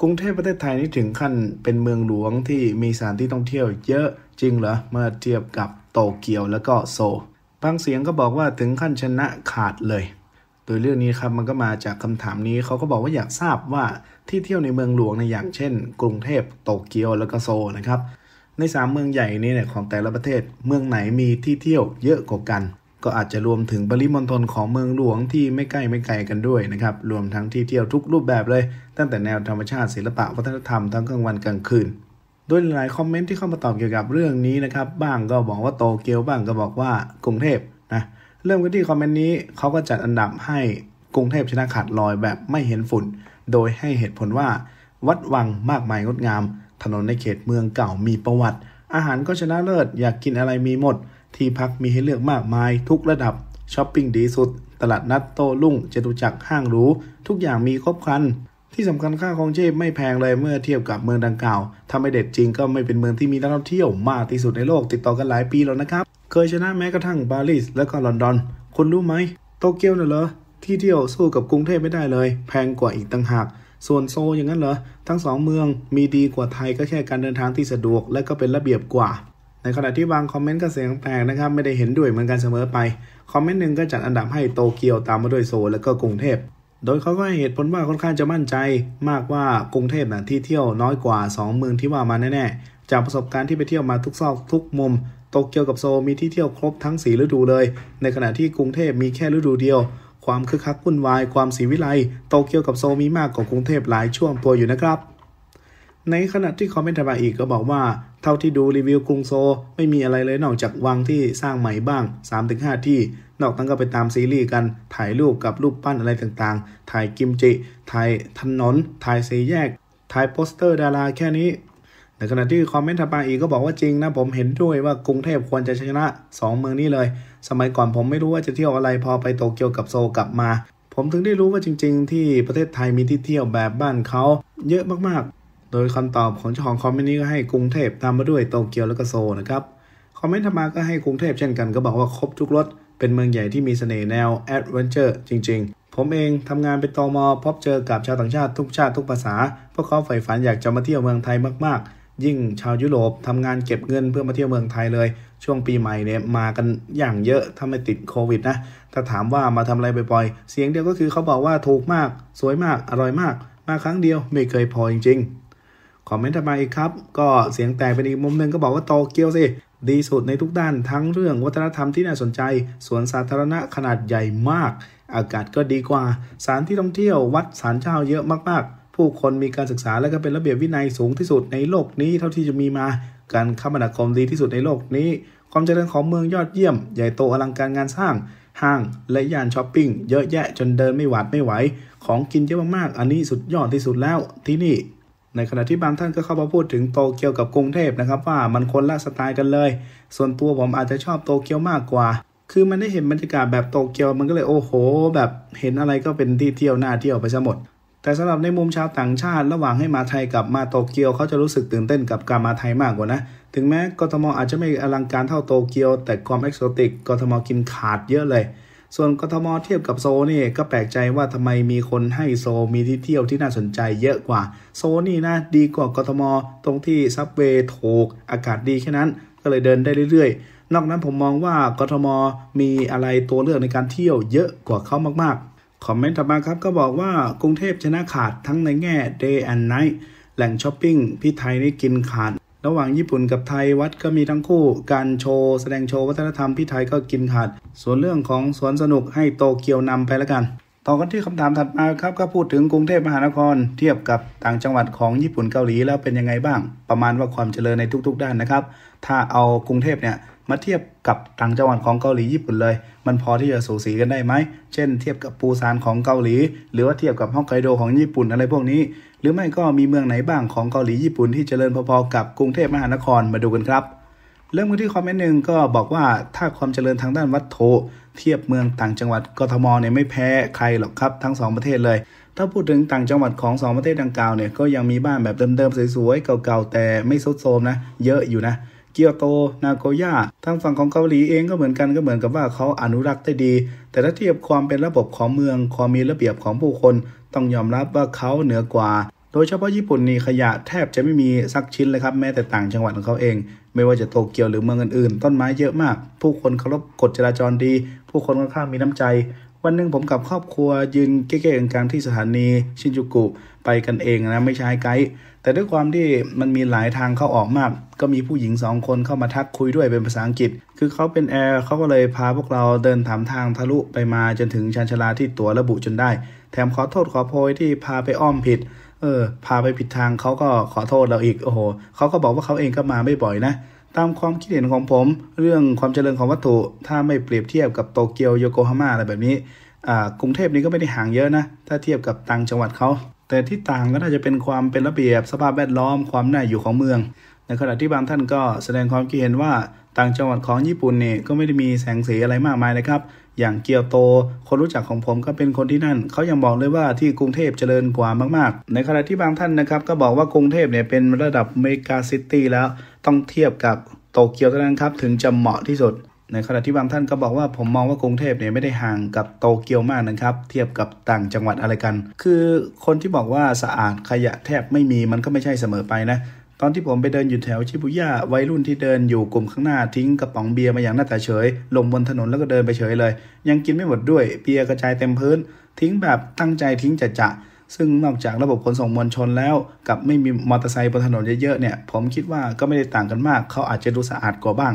กรุงเทพประเทศไทยนี่ถึงขั้นเป็นเมืองหลวงที่มีสถานที่ท่องเที่ยวเยอะจริง เหรอเมื่อเทียบกับโตเกียวแล้วก็โซบางเสียงก็บอกว่าถึงขั้นชนะขาดเลย โดยเรื่องนี้ครับมันก็มาจากคำถามนี้เขาก็บอกว่าอยากทราบว่าที่เที่ยวในเมืองหลวงในอย่างเช่น กรุงเทพโตเกียวแล้วก็โซนะครับใน3เมืองใหญ่นี้เนี่ยของแต่ละประเทศเมืองไหนมีที่เที่ยวเยอะกว่ากันก็อาจจะรวมถึงปริมณฑลของเมืองหลวงที่ไม่ใกล้ไม่ไกลกันด้วยนะครับรวมทั้งที่เที่ยวทุกรูปแบบเลยตั้งแต่แนวธรรมชาติศิลปะวัฒนธรรมทั้งกลางวันกลางคืนโดยหลายคอมเมนต์ที่เข้ามาตอบเกี่ยวกับเรื่องนี้นะครับ บ้างก็บอกว่าโตเกียวบ้างก็บอกว่ากรุงเทพนะ เริ่มกันที่คอมเมนต์นี้เขาก็จัดอันดับให้กรุงเทพชนะขาดลอยแบบไม่เห็นฝุ่น โดยให้เหตุผลว่า วัดวังมากมายงดงาม ถนนในเขตเมืองเก่ามีประวัติ อาหารก็ชนะเลิศอยากกินอะไรมีหมดที่พักมีให้เลือกมากมาย ทุกระดับช้อปปิ้งดีสุด ตลาดนัดโต้รุ่งจตุจักรห้างหรู ทุกอย่างมีครบครัน ที่สำคัญค่าของเชฟไม่แพงเลยเมื่อเทียบกับเมืองดังกล่าว ถ้าไม่เด็ดจริงก็ไม่เป็นเมืองที่มีนักท่องเที่ยวมากที่สุดในโลกติดต่อกันหลายปีแล้วนะครับ เคยชนะแม้กระทั่งปารีสและก็ลอนดอนคุณรู้ไหมโตเกียวน่ะเหรอที่เที่ยวสู้กับกรุงเทพไม่ได้เลย แพงกว่าอีกต่างหากส่วนโซอย่างนั้นเหรอทั้งสองเมืองมีดีกว่าไทยก็แค่การเดินทางที่สะดวกและก็เป็นระเบียบกว่าในขณะที่บางคอมเมนต์ก็เสียงแปลกนะครับไม่ได้เห็นด้วยเหมือนกันเสมอไปคอมเมนต์หนึ่งก็จัดอันดับให้โตเกียวตามมาด้วยโซลและก็กรุงเทพโดยเขาก็ให้เหตุผลว่าค่อนข้างจะมั่นใจ มากว่ากรุงเทพนะที่เที่ยวน้อยกว่า2เมืองที่ว่ามาแน่ๆจากประสบการณ์ที่ไปเที่ยวมาทุกซอกทุกมุมโตเกียวกับโซมีที่เที่ยวครบทั้งสีฤดูเลย ในขณะที่กรุงเทพมีแค่ฤดูเดียว ความคึกคักวุ่นวายความสีวิไลโตเกียวกับโซมีมากกว่ากรุงเทพหลายช่วงตัวอยู่นะครับในขณะที่คอมเมนต์ทบาอีกก็บอกว่า เท่าที่ดูรีวิวกรุงโซ ไม่มีอะไรเลยนอกจากวังที่สร้างใหม่บ้าง 3-5 ที่ นอกตั้งก็ไปตามซีรีส์กันถ่ายรูปกับรูปปั้นอะไรต่างๆ ถ่ายกิมจิถ่ายถนนถ่ายสีแยกถ่ายโปสเตอร์ดาราแค่นี้ในขณะที่คอมเมนต์ทบาอีกก็บอกว่าจริงนะผมเห็นด้วยว่ากรุงเทพควรจะชนะ2 เมืองนี้เลย สมัยก่อนผมไม่รู้ว่าจะเที่ยวอะไรพอไปโตเกียวกับโซกลับมา ผมถึงได้รู้ว่าจริง ๆ ที่ประเทศไทยมีที่เที่ยวแบบบ้านเขาเยอะมากโดยคำตอบของเจ้าของคอมเมนต์นี้ก็ให้กรุงเทพตามมาด้วยโตเกียวและก็โซนะครับ คอมเมนต์ถัดมาก็ให้กรุงเทพเช่นกันก็บอกว่าครบทุกรถ เป็นเมืองใหญ่ที่มีเสน่ห์แนวแอดเวนเจอร์จริง ๆ ผมเองทำงานเป็นตมพบเจอกับชาวต่างชาติทุกชาติทุกภาษาพวกเขาใฝ่ฝันอยากจะมาเที่ยวเมืองไทยมากๆ ยิ่งชาวยุโรปทำงานเก็บเงินเพื่อมาเที่ยวเมืองไทยเลย ช่วงปีใหม่เนี่ยมากันอย่างเยอะถ้าไม่ติดโควิดนะถ้าถามว่ามาทำอะไรบ่อยๆเสียงเดียวก็คือเขาบอกว่าถูกมากสวยมากอร่อยมาก มาครั้งเดียวไม่เคยพอจริง ๆคอมเมนต์มาอีกครับ ก็เสียงแตกเป็นอีกมุมหนึ่งก็บอกว่าโตเกียวสิ ดีสุดในทุกด้านทั้งเรื่องวัฒนธรรมที่น่าสนใจสวนสาธารณะขนาดใหญ่มาก อากาศก็ดีกว่าสถานที่ท่องเที่ยววัดศาลเจ้าเยอะมาก ๆ ผู้คนมีการศึกษาและก็เป็นระเบียบวินัยสูงที่สุดในโลกนี้ เท่าที่จะมีมา การคมนาคมดีที่สุดในโลกนี้ ความเจริญของเมืองยอดเยี่ยม ใหญ่โตอลังการงานสร้าง ห้างและย่านช้อปปิ้งเยอะแยะจนเดินไม่หวาดไม่ไหว ของกินเยอะมากๆอันนี้สุดยอดที่สุดแล้วที่นี่ในขณะที่บางท่านก็เข้ามาพูดถึงโตเกียวกับกรุงเทพนะครับว่ามันคนละสไตล์กันเลย ส่วนตัวผมอาจจะชอบโตเกียวมากกว่า คือมันได้เห็นบรรยากาศแบบโตเกียวมันก็เลยโอ้โห แบบเห็นอะไรก็เป็นที่เที่ยวหน้าเที่ยวไปซะหมด แต่สำหรับในมุมชาวต่างชาติระหว่างให้มาไทยกับมาโตเกียวเขาจะรู้สึกตื่นเต้นกับการมาไทยมากกว่านะ ถึงแม้กทมอาจจะไม่อลังการเท่าโตเกียวแต่ความเอกโซติกกทมกินขาดเยอะเลยส่วนกทมเทียบกับโซนี่ก็แปลกใจว่าทำไมมีคนให้โซมีที่เที่ยวที่น่าสนใจเยอะกว่าโซนี่นะดีกว่ากทม ตรงที่ซับเวย์ถูกอากาศดีแค่นั้นก็เลยเดินได้เรื่อยๆ นอกนั้นผมมองว่ากทมมีอะไรตัวเลือกในการเที่ยวเยอะกว่าเขามากๆคอมเมนต์ถัดมาครับก็บอกว่ากรุงเทพชนะขาดทั้งในแง่ day and night แหล่งช้อปปิ้งพี่ไทยนี่กินขาดระหว่างญี่ปุ่นกับไทยวัดก็มีทั้งคู่การโชว์ แสดงโชว์ วัฒนธรรม พี่ไทยก็กินขาดส่วนเรื่องของสวนสนุกให้โตเกียวนำไปแล้วกัน ต่อกันที่คำถามถัดมาครับ ก็พูดถึงกรุงเทพมหานคร เทียบกับต่างจังหวัดของญี่ปุ่นเกาหลี แล้วเป็นยังไงบ้าง ประมาณว่าความเจริญในทุกๆด้านนะครับ ถ้าเอากรุงเทพเนี่ยมาเทียบกับต่างจังหวัดของเกาหลี ญี่ปุ่นเลย มันพอที่จะสูสีกันได้ไหมเช่นเทียบกับปูซานของเกาหลี หรือว่าเทียบกับฮอกไกโดของญี่ปุ่นอะไรพวกนี้รือไม่ก็มีเมืองไหนบ้างของเกาหลีญี่ปุ่นที่เจริญพอๆกับกรุงเทพมหานครมาดูกันครับ เริ่มกันที่คอมเมนต์หนึ่งก็บอกว่าถ้าความเจริญทางด้านวัตถุเทียบเมืองต่างจังหวัดกทมเนี่ยไม่แพ้ใครหรอกครับทั้ง 2 ประเทศเลย ถ้าพูดถึงต่างจังหวัดของ 2 ประเทศดังกล่าวเนี่ยก็ยังมีบ้านแบบเดิมๆ สวยๆเก่าๆแต่ไม่ซุดโทมนะเยอะอยู่นะเกียวโตนาโกย่าทางฝั่งของเกาหลีเองก็เหมือนกันก็เหมือนกับว่าเขาอนุรักษ์ได้ดี แต่ถ้าเทียบความเป็นระบบของเมืองความมีระเบียบของผู้คนต้องยอมรับว่าเขาเหนือกว่าโดยเฉพาะญี่ปุ่นนี่ขยะแทบจะไม่มีสักชิ้นเลยครับ แม้แต่ต่างจังหวัดของเขาเอง ไม่ว่าจะโตเกียวหรือเมืองอื่นๆ ต้นไม้เยอะมาก ผู้คนเคารพกฎจราจรดี ผู้คนค่อนข้างมีน้ำใจ วันหนึ่งผมกับครอบครัว ยืนเก๊กๆกลางที่สถานีชินจูกุไปกันเองนะไม่ใช้ไกด์แต่ด้วยความที่มันมีหลายทางเข้าออกมาก ก็มีผู้หญิงสองคนเข้ามาทักคุยด้วยเป็นภาษาอังกฤษคือเขาเป็นแอร์เขาก็เลยพาพวกเราเดินถามทางทะลุไปมาจนถึงชานชาลาที่ตั๋วระบุจนได้แถมขอโทษขอโพยที่พาไปอ้อมผิดเออพาไปผิดทางเขาก็ขอโทษเราอีก โอ้โหเขาก็บอกว่าเขาเองก็มาไม่บ่อยนะตามความคิดเห็นของผม เรื่องความเจริญของวัตถุ ถ้าไม่เปรียบเทียบกับโตเกียวโยโกฮาม่าอะไรแบบนี้ อ่า กรุงเทพนี้ก็ไม่ได้ห่างเยอะนะถ้าเทียบกับต่างจังหวัดเขา แต่ที่ต่างก็น่าจะเป็นความเป็นระเบียบสภาพแวดล้อมความน่าอยู่ของเมือง ในขณะที่บางท่านก็แสดงความคิดเห็นว่าต่างจังหวัดของญี่ปุ่นเนี่ยก็ไม่ได้มีแสงสีอะไรมากมายนะครับ อย่างเกียวโต คนรู้จักของผมก็เป็นคนที่นั่น เขายังบอกเลยว่าที่กรุงเทพเจริญกว่ามากๆ ในขณะที่บางท่านนะครับก็บอกว่ากรุงเทพเนี่ยเป็นระดับเมกาซิตี้แล้วต้องเทียบกับโตเกียวเท่านั้นครับ ถึงจะเหมาะที่สุด ในขณะที่บางท่านก็บอกว่าผมมองว่ากรุงเทพเนี่ยไม่ได้ห่างกับโตเกียวมากนะครับ เทียบกับต่างจังหวัดอะไรกัน คือคนที่บอกว่าสะอาดขยะแทบไม่มีมันก็ไม่ใช่เสมอไปนะอนที่ผมไปเดินอยู่แถวชิบุย่าวัยรุ่นที่เดินอยู่กลุ่มข้างหน้าทิ้งกระป๋องเบียร์มาอย่างหน้าตาเฉยลงบนถนนแล้วก็เดินไปเฉยเลย ยังกินไม่หมดด้วย เบียร์กระจายเต็มพื้น ทิ้งแบบตั้งใจทิ้งจัดจะ ซึ่งนอกจากระบบขนส่งมวลชนแล้วกับไม่มีมอเตอร์ไซค์บนถนนเยอะๆเนี่ยผมคิดว่าก็ไม่ได้ต่างกันมาก เขาอาจจะดูสะอาดกว่าบ้าง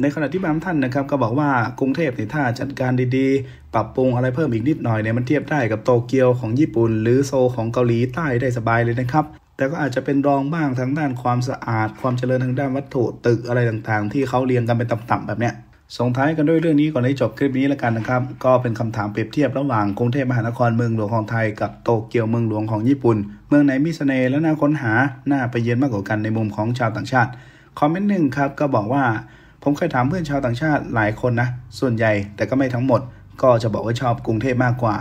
ในขณะที่บางท่านนะครับ ก็บอกว่ากรุงเทพเนี่ยถ้าจัดการดีๆ ปรับปรุงอะไรเพิ่มอีกนิดหน่อยเนี่ยมันเทียบได้กับโตเกียวของญี่ปุ่นหรือโซของเกาหลีใต้ได้สบายเลยนะครับแต่ก็อาจจะเป็นรองบ้างทางด้านความสะอาด ความเจริญทางด้านวัตถุตึกอะไรต่างๆที่เขาเรียงกันเป็นต่ำๆแบบเนี้ยส่งท้ายกันด้วยเรื่องนี้ก่อนในจบคลิปนี้แล้วกันนะครับ ก็เป็นคำถามเปรียบเทียบระหว่างกรุงเทพมหานครเมืองหลวงของไทยกับโตเกียวเมืองหลวงของญี่ปุ่น เมืองไหนมีเสน่ห์และน่าค้นหา น่าไปเยือนมากกว่ากันในมุมของชาวต่างชาติ คอมเมนต์หนึ่งครับก็บอกว่าผมเคยถามเพื่อนชาวต่างชาติหลายคนนะส่วนใหญ่แต่ก็ไม่ทั้งหมด ก็จะบอกว่าชอบกรุงเทพมากกว่า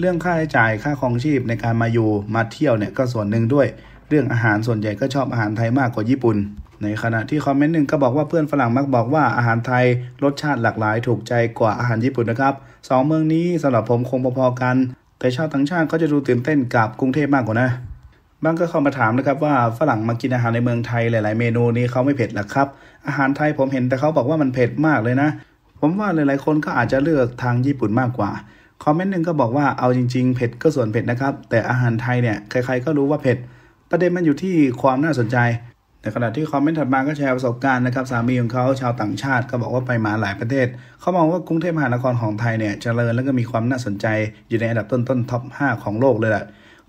เรื่องค่าใช้จ่ายค่าครองชีพในการมาอยู่มาเที่ยวเนี่ยก็ส่วนหนึ่งด้วยเรื่องอาหารส่วนใหญ่ก็ชอบอาหารไทยมากกว่าญี่ปุ่น ในขณะที่คอมเมนต์หนึ่งก็บอกว่าเพื่อนฝรั่งมักบอกว่าอาหารไทยรสชาติหลากหลาย ถูกใจกว่าอาหารญี่ปุ่นนะครับสองเมืองนี้สำหรับผมคงพอๆกัน แต่ชาวต่างชาติเขาจะดูตื่นเต้นกับกรุงเทพมากกว่านะบางก็เข้ามาถามนะครับว่าฝรั่งมากินอาหารในเมืองไทยหลาย ๆ เมนูนี้เขาไม่เผ็ดหรอครับอาหารไทยผมเห็นแต่เขาบอกว่ามันเผ็ดมากเลยนะ ผมว่าหลาย ๆ คนก็อาจจะเลือกทางญี่ปุ่นมากกว่าคอมเมนต์หนึ่งก็บอกว่าเอาจริง ๆ เผ็ดก็ส่วนเผ็ดนะครับ แต่อาหารไทยเนี่ยใคร ๆ ก็รู้ว่าเผ็ดประเด็นมันอยู่ที่ความน่าสนใจ ในขณะที่คอมเมนต์ถัดมาก็แชร์ประสบการณ์นะครับสามีของเขาชาวต่างชาติก็บอกว่าไปมาหลายประเทศ เขามองว่ากรุงเทพมหานครของไทยเนี่ยจเจริญแล้วก็มีความน่าสนใจ อยู่ในอันดับต้นๆท็อป5ของโลกเลยแหละ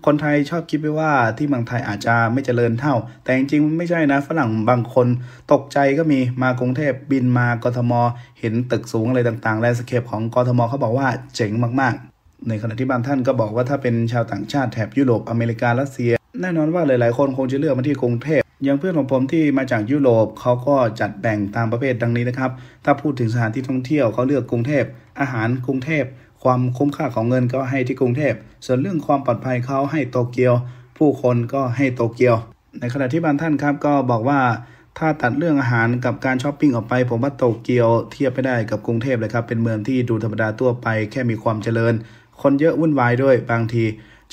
คนไทยชอบคิดไปว่าที่เมืองไทยอาจจะไม่เจริญเท่า แต่จริงๆไม่ใช่นะฝรั่งบางคน ตกใจก็มีมากรุงเทพบินมากทม เห็นตึกสูงอะไรต่างๆ แลนสเคปของกทมเขาบอกว่าเจ๋งมาก ๆ ในขณะที่บางท่านก็บอกว่าถ้าเป็นชาวต่างชาติแถบยุโรปอเมริการัสเซียแน่นอนว่าหลายๆ คนคงจะเลือกมาที่กรุงเทพอย่างเพื่อนของผมที่มาจากยุโรปเขาก็จัดแบ่งตามประเภทดังนี้นะครับ ถ้าพูดถึงสถานที่ท่องเที่ยวเขาเลือกกรุงเทพ อาหารกรุงเทพ ความคุ้มค่าของเงินก็ให้ที่กรุงเทพ ส่วนเรื่องความปลอดภัยเขาให้โตเกียว ผู้คนก็ให้โตเกียว ในขณะที่บางท่านครับก็บอกว่า ถ้าตัดเรื่องอาหารกับการช้อปปิ้งออกไป ผมว่าโตเกียวเทียบไม่ได้กับกรุงเทพเลยครับ เป็นเมืองที่ดูธรรมดาตัวไปแค่มีความเจริญ คนเยอะวุ่นวายด้วย บางที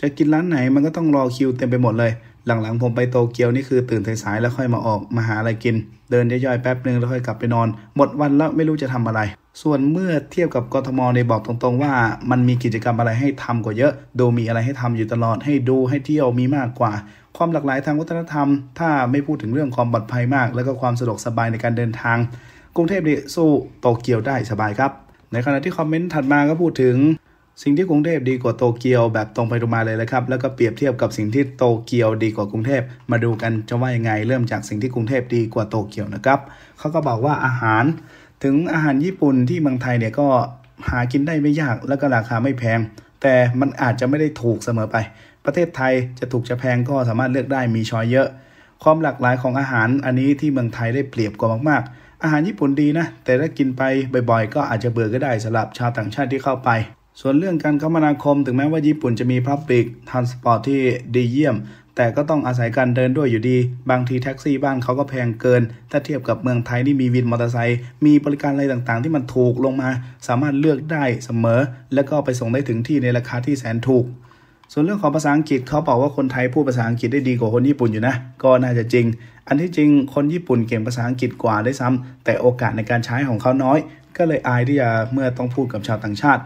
จะกินร้านไหนมันก็ต้องรอคิวเต็มไปหมดเลย หลังๆผมไปโตเกียวนี่คือตื่นสายๆแล้วค่อยมาออกมาหาอะไรกิน เดินย่อยๆแป๊บหนึ่งแล้วค่อยกลับไปนอน หมดวันแล้วไม่รู้จะทำอะไร ส่วนเมื่อเทียบกับกทมในบอกตรงๆว่า มันมีกิจกรรมอะไรให้ทำกว่าเยอะดูมีอะไรให้ทำอยู่ตลอด ให้ดูให้เที่ยวมีมากกว่าความหลากหลายทางวัฒนธรรมถ้าไม่พูดถึงเรื่องความปลอดภัยมาก แล้วก็ความสะดวกสบายในการเดินทาง กรุงเทพนี่สู้โตเกียวได้สบายครับ ในขณะที่คอมเมนต์ถัดมาก็พูดถึงสิ่งที่กรุงเทพดีกว่าโตเกียวแบบตรงไปตรงมาเลยนะครับ แล้วก็เปรียบเทียบกับสิ่งที่โตเกียวดีกว่ากรุงเทพมาดูกันจะว่ายังไง เริ่มจากสิ่งที่กรุงเทพดีกว่าโตเกียวนะครับ เขาก็บอกว่าอาหาร ถึงอาหารญี่ปุ่นที่เมืองไทยเนี่ยก็ หากินได้ไม่ยาก แล้วก็ราคาไม่แพง แต่มันอาจจะไม่ได้ถูกเสมอไป ประเทศไทยจะถูกจะแพงก็สามารถเลือกได้มีช้อยเยอะ ความหลากหลายของอาหารอันนี้ที่เมืองไทยได้เปรียบกว่ามาก ๆ อาหารญี่ปุ่นดีนะ แต่ถ้ากินไปบ่อย ๆ ก็อาจจะเบื่อก็ได้สำหรับชาวต่างชาติที่เข้าไปส่วนเรื่องการคมนาคม ถึงแม้ว่าญี่ปุ่นจะมีพับปิกทันสปอร์ตที่ดีเยี่ยม แต่ก็ต้องอาศัยการเดินด้วยอยู่ดี บางทีแท็กซี่บ้านเขาก็แพงเกิน ถ้าเทียบกับเมืองไทยที่มีวินมอเตอร์ไซค์ มีบริการอะไรต่างๆ ที่มันถูกลงมา สามารถเลือกได้เสมอ แล้วก็ไปส่งได้ถึงที่ในราคาที่แสนถูก ส่วนเรื่องของภาษาอังกฤษเขาบอกว่าคนไทย พูดภาษาอังกฤษได้ดีกว่าคนญี่ปุ่นอยู่นะ ก็น่าจะจริง อันที่จริง คนญี่ปุ่นเก่งภาษาอังกฤษกว่าได้ซ้ำ แต่โอกาสในการใช้ของเขาน้อย ก็เลยอายที่จะเมื่อต้องพูดกับชาวต่างชาติ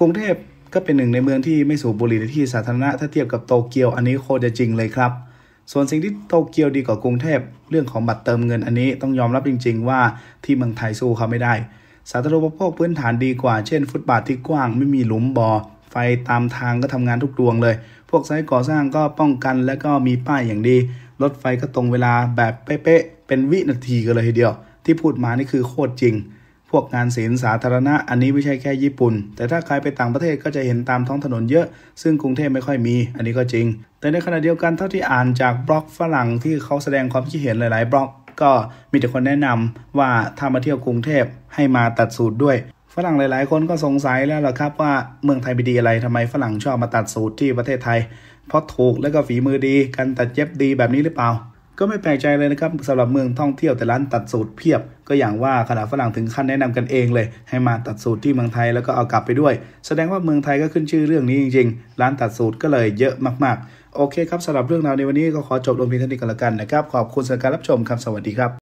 กรุงเทพก็เป็นหนึ่งในเมืองที่ไม่สูบบุหรี่ในที่สาธารณะถ้าเทียบกับโตเกียว อันนี้โคตรจะจริงเลยครับ ส่วนสิ่งที่โตเกียวดีกว่ากรุงเทพ เรื่องของบัตรเติมเงินอันนี้ต้องยอมรับจริง ๆ ว่าที่เมืองไทยสู้เขาไม่ได้ สาธารณูปโภคพื้นฐานดีกว่าเช่นฟุตบาทที่กว้างไม่มีหลุมบ่อไฟตามทางก็ทำงานทุกดวงเลย พวกไซต์ก่อสร้างก็ป้องกันและก็มีป้ายอย่างดีรถไฟก็ตรงเวลาแบบเป๊ะๆเป็นวินาทีกันเลยทีเดียว ที่พูดมานี่คือโคตรจริงพวกงานศิลป์สาธารณะอันนี้ไม่ใช่แค่ญี่ปุ่น แต่ถ้าใครไปต่างประเทศก็จะเห็นตามท้องถนนเยอะ ซึ่งกรุงเทพไม่ค่อยมีอันนี้ก็จริง แต่ในขณะเดียวกันเท่าที่อ่านจากบล็อกฝรั่งที่เขาแสดงความคิดเห็นหลายๆบล็อกก็มีแต่คนแนะนำว่าถ้ามาเที่ยวกรุงเทพให้มาตัดสูตรด้วย ฝรั่งหลายๆคนก็สงสัยแล้วล่ะครับว่าเมืองไทยไปดีอะไรทำไมฝรั่งชอบมาตัดสูตรที่ประเทศไทยเพราะถูกและก็ฝีมือดีการตัดเย็บดีแบบนี้หรือเปล่าก็ไม่แปลกใจเลยนะครับสำหรับเมืองท่องเที่ยวแต่ร้านตัดสูตรเพียบ ก็อย่างว่าขณะฝรั่งถึงขั้นแนะนำกันเองเลย ให้มาตัดสูตรที่เมืองไทยแล้วก็เอากลับไปด้วย แสดงว่าเมืองไทยก็ขึ้นชื่อเรื่องนี้จริง ๆ ร้านตัดสูตรก็เลยเยอะมาก ๆ โอเคครับสำหรับเรื่องราวในวันนี้ก็ขอจบลงเพียงเท่านี้กันละกันนะครับขอบคุณสำหรับการรับชมครับสวัสดีครับ